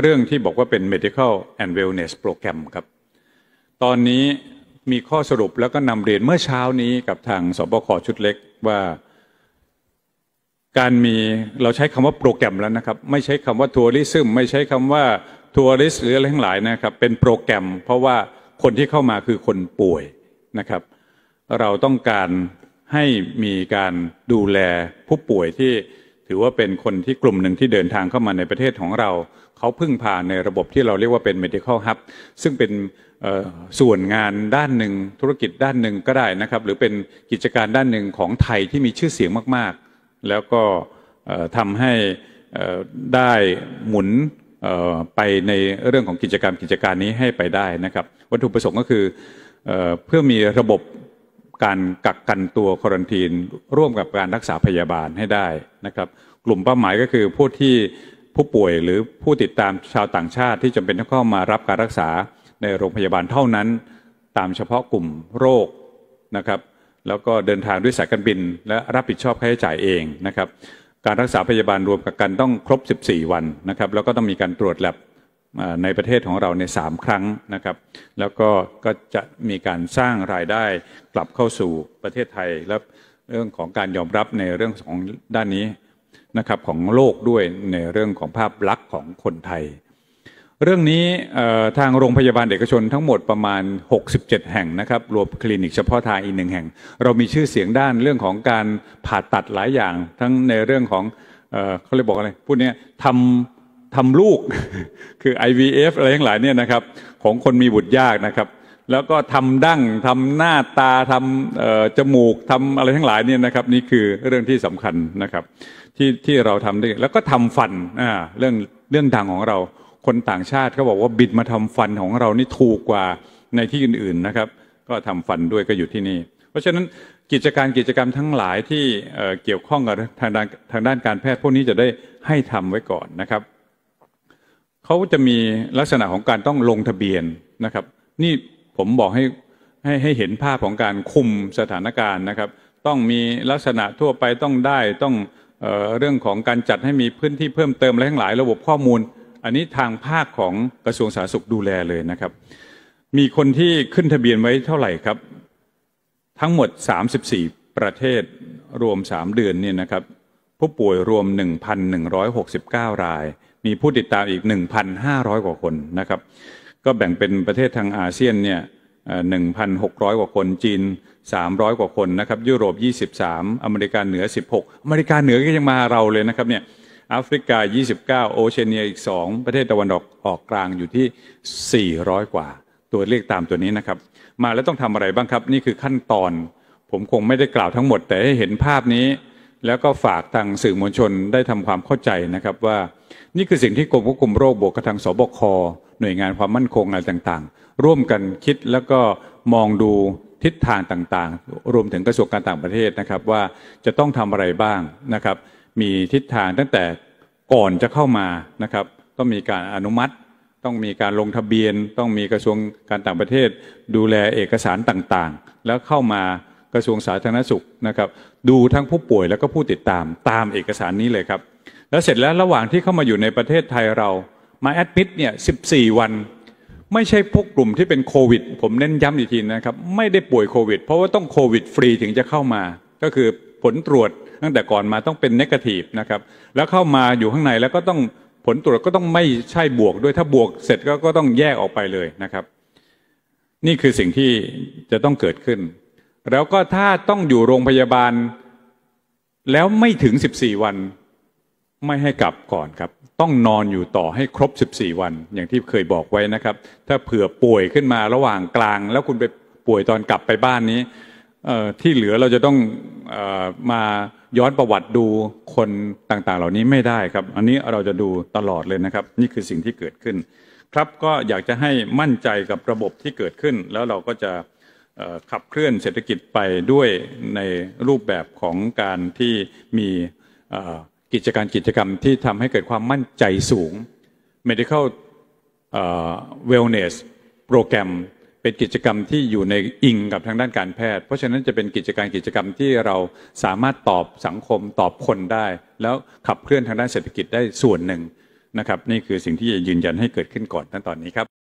เรื่องที่บอกว่าเป็น medical and wellness program ครับ ตอนนี้มีข้อสรุปแล้วก็นำเรียนเมื่อเช้านี้กับทางสบคชุดเล็กว่าการมีเราใช้คำว่าโปรแกรมแล้วนะครับ ไม่ใช้คำว่าทัวริซึมไม่ใช้คำว่าทัวริสหรืออะไรทั้งหลายนะครับ เป็นโปรแกรมเพราะว่าคนที่เข้ามาคือคนป่วยนะครับ เราต้องการให้มีการดูแลผู้ป่วยที่ือว่าเป็นคนที่กลุ่มหนึ่งที่เดินทางเข้ามาในประเทศของเรา เขาพึ่งพาในระบบที่เราเรียกว่าเป็น medical hub ซึ่งเป็นส่วนงานด้านหนึ่งธุรกิจด้านหนึ่งก็ได้นะครับ หรือเป็นกิจการด้านหนึ่งของไทยที่มีชื่อเสียงมาก ๆ แล้วก็ทำให้ได้หมุนไปในเรื่องของกิจกรรมกิจการนี้ให้ไปได้นะครับ วัตถุประสงค์ก็คือเพื่อมีระบบการกักกันตัวควอนทีนร่วมกับการรักษาพยาบาลให้ได้นะครับ กลุ่มเป้าหมายก็คือผู้ที่ผู้ป่วยหรือผู้ติดตามชาวต่างชาติที่จำเป็นต้องเข้ามารับการรักษาในโรงพยาบาลเท่านั้นตามเฉพาะกลุ่มโรคนะครับแล้วก็เดินทางด้วยสายการบิน และรับผิดชอบค่าใช้จ่ายเองนะครับการรักษาพยาบาลรวมกับกันต้องครบ 14 วันนะครับแล้วก็ต้องมีการตรวจแลบในประเทศของเราในสามครั้งนะครับแล้วก็ก็จะมีการสร้างรายได้กลับเข้าสู่ประเทศไทยและเรื่องของการยอมรับในเรื่องของด้านนี้นะครับของโลกด้วยในเรื่องของภาพลักษณ์ของคนไทย เรื่องนี้ทางโรงพยาบาลเอกชน ทั้งหมดประมาณ 67 แห่งนะครับ รวมคลินิกเฉพาะทางอีกหนึ่งแห่ง เรามีชื่อเสียงด้านเรื่องของการผ่าตัดหลายอย่างทั้งในเรื่องของเขาเรียกบอกอะไรพูดเนี้ยทำทำลูกคือ IVF อะไรทั้งหลายเนี่ยนะครับ ของคนมีบุตรยากนะครับ แล้วก็ทำดั้งทำหน้าตาทำจมูกทำอะไรทั้งหลายเนี่ยนะครับนี่คือเรื่องที่สำคัญนะครับที่ที่เราทำได้แล้วก็ทำฟันอ่าเรื่องเรื่องดังของเรา คนต่างชาติเขาบอกว่าบิดมาทำฟันของเรานี่ถูกกว่าในที่อื่น ๆนะครับ ก็ทำฟันด้วยก็อยู่ที่นี่เพราะฉะนั้นกิจการกิจกรรมทั้งหลายที่เกี่ยวข้องกับทางด้านทางด้านการแพทย์พวกนี้จะได้ให้ทำไว้ก่อนนะครับเขาจะมีลักษณะของการต้องลงทะเบียนนะครับ นี่ผมบอกให้ให้ให้เห็นภาพของการคุมสถานการณ์นะครับ ต้องมีลักษณะทั่วไปต้องได้ต้องเออเรื่องของการจัดให้มีพื้นที่เพิ่มเติมอะไรทั้งหลายระบบข้อมูล อันนี้ทางภาคของกระทรวงสาธารณสุขดูแลเลยนะครับ มีคนที่ขึ้นทะเบียนไว้เท่าไหร่ครับทั้งหมด 34 ประเทศรวม 3 เดือนเนี่ยนะครับผู้ป่วยรวม 1,169 รายมีผู้ติดตามอีก 1,500กว่าคนนะครับก็แบ่งเป็นประเทศทางอาเซียนเนี่ย1,600กว่าคน จีน 300กว่าคนนะครับยุโรป 23 อเมริกาเหนือ 16 อเมริกาเหนือก็ยังมาเราเลยนะครับเนี่ยแอฟริกา 29 โอเชียเนียอีก 2 ประเทศตะวันออกออกกลางอยู่ที่ 400กว่าตัวเลขตามตัวนี้นะครับมาแล้วต้องทำอะไรบ้างครับนี่คือขั้นตอน ผมคงไม่ได้กล่าวทั้งหมด แต่ให้เห็นภาพนี้แล้วก็ฝากทางสื่อมวลชนได้ทำความเข้าใจนะครับ ว่านี่คือสิ่งที่กรมควบคุมโรคบวกกับทางสบคหน่วยงานความมั่นคงอะไรต่างๆ ร่วมกันคิดแล้วก็มองดูทิศทางต่างๆ รวมถึงกระทรวงการต่างประเทศนะครับ ว่าจะต้องทำอะไรบ้างนะครับ มีทิศทางตั้งแต่ก่อนจะเข้ามานะครับต้องมีการอนุมัติ ต้องมีการลงทะเบียน ต้องมีกระทรวงการต่างประเทศ ดูแลเอกสารต่างๆ แล้วเข้ามากระทรวงสาธารณสุขนะครับ ดูทั้งผู้ป่วยแล้วก็ผู้ติดตามตามเอกสารนี้เลยครับ แล้วเสร็จแล้วระหว่างที่เข้ามาอยู่ในประเทศไทยเรา มาแอดมิดเนี่ย14 วัน ไม่ใช่พวกกลุ่มที่เป็นโควิด ผมเน้นย้ำอีกทีนะครับ ไม่ได้ป่วยโควิด เพราะว่าต้องโควิดฟรีถึงจะเข้ามา ก็คือผลตรวจตั้งแต่ก่อนมาต้องเป็นเนกาทีฟนะครับแล้วเข้ามาอยู่ข้างในแล้วก็ต้องผลตรวจก็ต้องไม่ใช่บวกด้วยถ้าบวก เสร็จก็ก็ต้องแยกออกไปเลยนะครับนี่คือสิ่งที่จะต้องเกิดขึ้นแล้วก็ถ้าต้องอยู่โรงพยาบาล แล้วไม่ถึง 14 วัน ไม่ให้กลับก่อนครับ ต้องนอนอยู่ต่อให้ครบ 14 วัน อย่างที่เคยบอกไว้นะครับ ถ้าเผื่อป่วยขึ้นมาระหว่างกลาง แล้วคุณไปป่วยตอนกลับไปบ้านนี้ที่เหลือเราจะต้องอมาย้อนประวัติดูคนต่าง ๆ เหล่านี้ไม่ได้ครับ อันนี้เราจะดูตลอดเลยนะครับ นี่คือสิ่งที่เกิดขึ้น ครับก็อยากจะให้มั่นใจกับระบบที่เกิดขึ้น แล้วเราก็จะขับเคลื่อนเศรษฐกิจไปด้วยในรูปแบบของการที่มีกิจการกิจกรรมที่ทำให้เกิดความมั่นใจสูง medical wellness โปรแกรมเป็นกิจกรรมที่อยู่ในอิงกับทางด้านการแพทย์ เพราะฉะนั้นจะเป็นกิจการกิจกรรมที่เราสามารถตอบสังคมตอบคนได้ แล้วขับเคลื่อนทางด้านเศรษฐกิจได้ส่วนหนึ่งนะครับนี่คือสิ่งที่จะยืนยันให้เกิดขึ้นก่อนทั้นตอนนี้ครับ